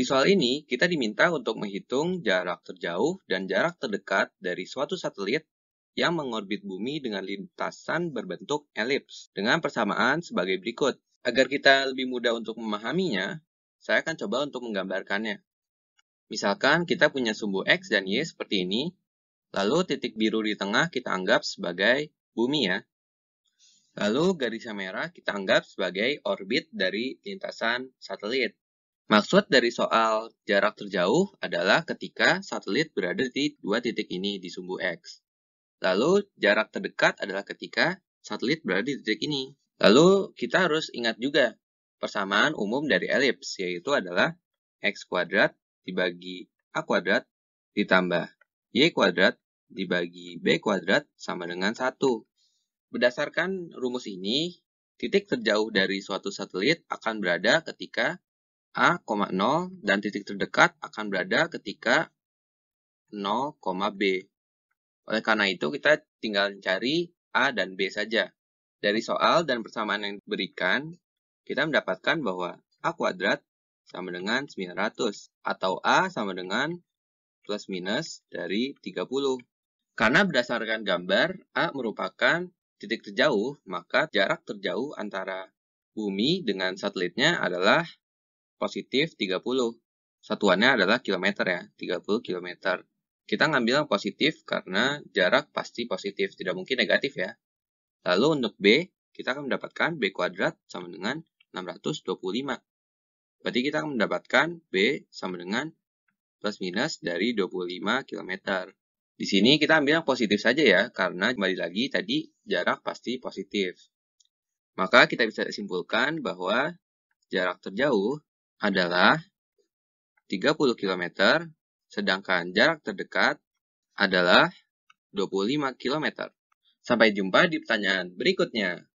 Di soal ini, kita diminta untuk menghitung jarak terjauh dan jarak terdekat dari suatu satelit yang mengorbit bumi dengan lintasan berbentuk elips dengan persamaan sebagai berikut. Agar kita lebih mudah untuk memahaminya, saya akan coba untuk menggambarkannya. Misalkan kita punya sumbu X dan Y seperti ini, lalu titik biru di tengah kita anggap sebagai bumi ya. Lalu garis merah kita anggap sebagai orbit dari lintasan satelit. Maksud dari soal jarak terjauh adalah ketika satelit berada di dua titik ini di sumbu X. Lalu jarak terdekat adalah ketika satelit berada di titik ini. Lalu kita harus ingat juga persamaan umum dari elips yaitu adalah X kuadrat dibagi A kuadrat ditambah Y kuadrat dibagi B kuadrat sama dengan 1. Berdasarkan rumus ini, titik terjauh dari suatu satelit akan berada ketika A, 0 dan titik terdekat akan berada ketika 0, B. Oleh karena itu, kita tinggal mencari A dan B saja. Dari soal dan persamaan yang diberikan, kita mendapatkan bahwa A kuadrat sama dengan 900 atau A sama dengan plus minus dari 30. Karena berdasarkan gambar, A merupakan titik terjauh, maka jarak terjauh antara bumi dengan satelitnya adalah positif 30. Satuannya adalah kilometer ya, 30 kilometer. Kita ngambil yang positif karena jarak pasti positif, tidak mungkin negatif ya. Lalu untuk B, kita akan mendapatkan B kuadrat sama dengan 625. Berarti kita akan mendapatkan B sama dengan plus minus dari 25 km. Di sini kita ambil yang positif saja ya, karena kembali lagi tadi jarak pasti positif. Maka kita bisa simpulkan bahwa jarak terjauh adalah 30 km, sedangkan jarak terdekat adalah 25 km. Sampai jumpa di pertanyaan berikutnya.